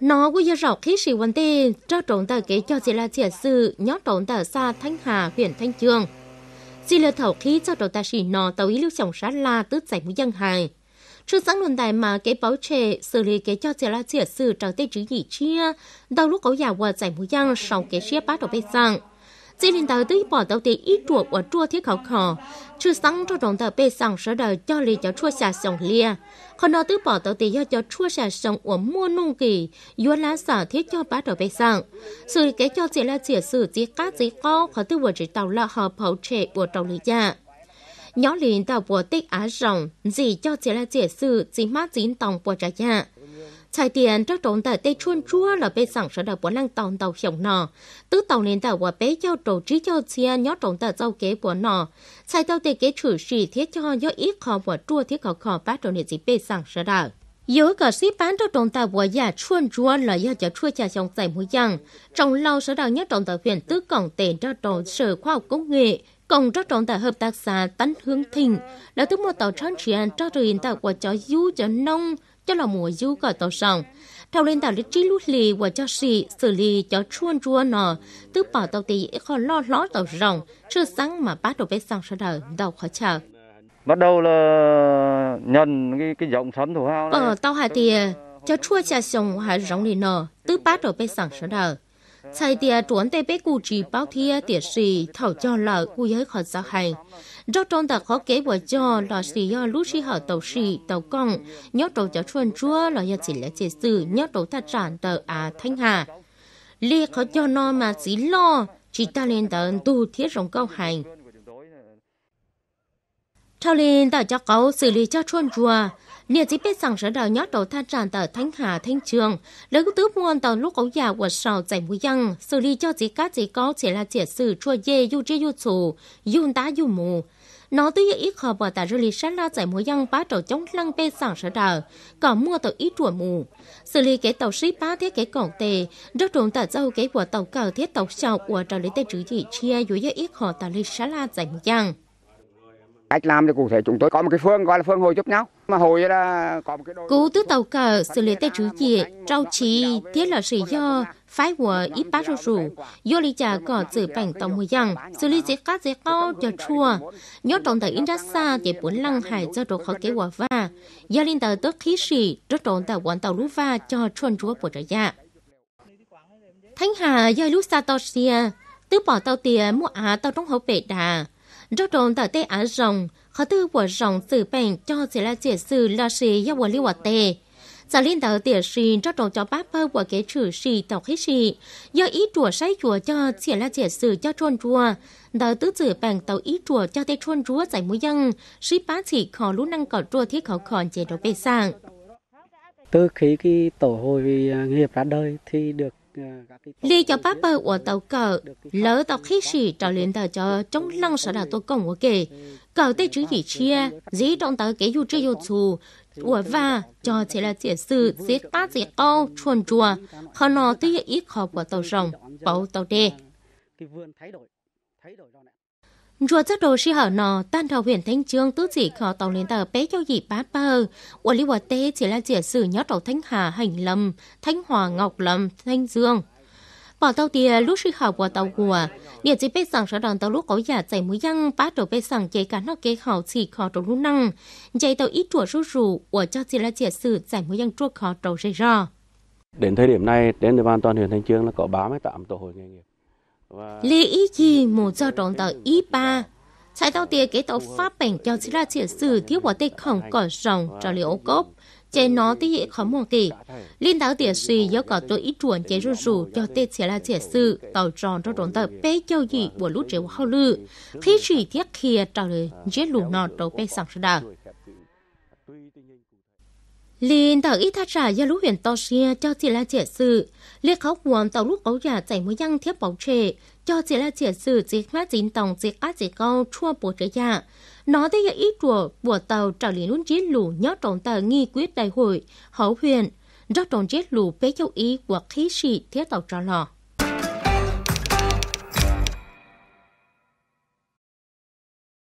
nó cũng như rào khí sĩ vấn đề cho trốn tờ kế cho dì là trẻ sư nhóm trốn tờ xa Thanh Hà huyện Thanh Trương. Dì lừa thảo khí cho trốn tờ sĩ nó tàu ý lưu chồng sát la tứ giải mũi dân hài. Trước sáng luận đài mà kế báo trẻ xử lý kế cho dì là trẻ sư trở tế chữ nhị chia, đầu lúc có giả vợ giải mũi dân sau kế xếp bát đầu bê rằng. 吉林岛对宝岛的一桌我桌铁烤烤，吃上这种的被上舌的叫里叫戳下上脸，可能对宝岛的要叫戳下上我摸弄给原来啥铁叫把着被上，所以给叫这来解释这嘎这高，可对我知道了和跑车我找了呀。nhóm liền tàu bộ tích á rồng gì cho chỉ là chỉ sự chỉ mát chín tòng bộ trả nhà Chạy tiền trao trộn tại tây chuôn chua là bê sẵn sở đợi bốn lăng tàu tàu hiểm nọ. Tứ tàu nền tàu và bế cho trổ trí cho chia nhó trộn tại dâu kế của nọ. Chạy tàu tê kế chủ sĩ thiết cho nhó ít khó và chua thiết khó khó bác trộn nền dị bê sẵn sở đợi. Yếu cả sĩ bán cho trọng tài của giả chuôn chua là do cho chua cha trong tại mũi rằng. Trong lâu sở đào nhất trọng tài huyện tứ cổng tiền cho trọng sở khoa học công nghệ, cộng cho trọng tài hợp tác xã tánh hướng thịnh, là tức mua tàu trang truyền cho truyền tạo của chó du cho nông, cho là mùa du cả tàu sông thao lên tàu lý trí lút lì và cho xì xử lý cho chuôn chua nọ tứ bảo tàu tì khó lo ló tàu rồng chưa sáng mà bắt đầu bé xong sau đời đầu khó chờ bắt đầu là nhận cái cái giọng sấm thủ hao ở ờ, tàu hà tìa cho chua cha sông hà rồng lì nọ tứ bắt đầu bé xong sau đời Thầy tìa chuẩn tê bế cụ trì báo thia tìa sĩ thảo cho lợi của giới khó giáo hành. do trong tạc khó kế bởi cho là sĩ do lúc sĩ hở tàu sĩ tàu công, nhớ đầu cho chuẩn chúa là do chỉ là chế sự nhớ đầu thật tràn tờ à thanh hà. Lê khó cho nó mà chỉ lo, chỉ ta lên tờ tu thiết rộng câu hành. Thao lên tờ cho cấu xử lý cho chuẩn chúa, nhiều chỉ biết rằng sở đầu nhót đầu tha tràn tờ Thánh Hà Thanh Trường, lớn tứ muôn tờ lúc ấu già của sầu giải mùi dân, xử lý cho chỉ cá chỉ có chỉ là chỉ sự chua dê yu chê yu chủ, yu tá yu mù. Nó tuy yếu ít khó bỏ tại rơi lý sát la giải mùi dân bá trầu chống lăng bê sẵn sở đầu, có mua tờ ít chùa mù. Xử lý cái tàu sĩ bá thế cái cổng tề, rất trộn tờ dâu cái của tàu cờ thiết tàu sầu của trò lý tê trữ dị chia yu ít khó tại lý sát la giải mùi dân. Cách làm thì cụ thể chúng tôi có một cái phương gọi là phương hồi giúp nhau Cú tứ tàu cờ xử lý tế chủ dịa, trao chi thiết là sự do, phái của ít bá rù rù, do lý trả có dự bản tổng mùi dân, xử lý dễ cá dễ cao cho chua. Nhớ tổng tờ in xa để bốn lăng hải do đồ khó kế quả và, do linh tờ tức khí sĩ, rất tổng tờ quán tàu lũ va cho chuan chúa bộ trời dạ. Thánh Hà do lúc xa to xìa, tứ bỏ tàu tìa mua á tàu trong hậu bệ đà, rất tổng tờ tê á rồng, khó tư của rộng sự bệnh cho sẽ là chuyện sự là sĩ do của lưu hoạt tề. Giả liên đạo tiểu sĩ cho trọng cho bác bơ của kế trừ sĩ tàu khí sĩ, do ý chùa say chùa cho sẽ là chuyện sự cho trôn chùa, đạo tứ sự bằng tàu ý chùa cho tê trôn chùa giải mũi dân, sĩ bác chỉ khó lũ năng cỏ chùa thiết khó khỏn chế độ bê sang. Từ khi cái tổ hội à, nghiệp ra đời thì được Lý cho bác bơ của tàu cờ, lỡ tàu khí sĩ trở lên tàu cho trong lăng sở đạo tôi công của kể. Cờ tê chứ gì chia, dĩ trong tàu kế dù chưa dù chù, của và cho chỉ là chỉ sự dĩ tác dĩ ô chuồn chùa, khó nò tư ít khó của tàu rồng, bầu tàu đê. Rùa chất đồ si hở nò, tan thầu huyện Thanh Trương tứ chỉ khó tàu lên tờ bé cho dị bát ba hờ. Ủa lý tế chỉ là chỉ sử nhót tàu Thanh Hà Hành Lâm, Thanh Hòa Ngọc Lâm, Thanh Dương. Bỏ tàu tìa lúc si hở của tàu của, địa chỉ bê sẵn sở đoàn tàu lúc có giả dạ chạy mũi răng, bát đồ bê sẵn chế cả nó kế khó chỉ khó tàu lúc năng. Chạy tàu ít chùa rút rù Ủa cho chỉ là chỉ sử chạy mũi răng chua khó tàu rơi rò. Đến thời điểm này, đến địa bàn toàn huyện Thanh Trương là có 38 tổ hội nghề nghiệp lý ý gì mù cho trọng tờ ý ba chạy tàu tiền cái tàu pháp bệnh cho chỉ là chỉ sử thiếu của tê không có rồng cho liệu cốp chế nó tí dễ khó mong tỷ liên tàu tiền suy do có tôi ít chuẩn chế rù rù cho tê chỉ là chỉ sử tàu tròn cho trọng tờ bê châu gì của lúc chế hoa lư khi chỉ thiết khi trả lời giết lù nọ đầu bê sẵn sàng Lin tàu ít thắt ra gia lũ huyền tàu xe cho chị là trẻ sự. Liệt khóc quần tàu lúc ấu giả chạy mới nhăng thiếp bóng trẻ. Cho chị là trẻ sự chị mát dính tòng chị cá chị câu chua bộ trẻ giả. Nó thấy giờ ít của bùa tàu trả lý luôn chết lũ nhớ trọng tờ nghi quyết đại hội hậu huyền. Rất trọng chết lũ bé châu ý của khí sĩ thiết tàu trả lò.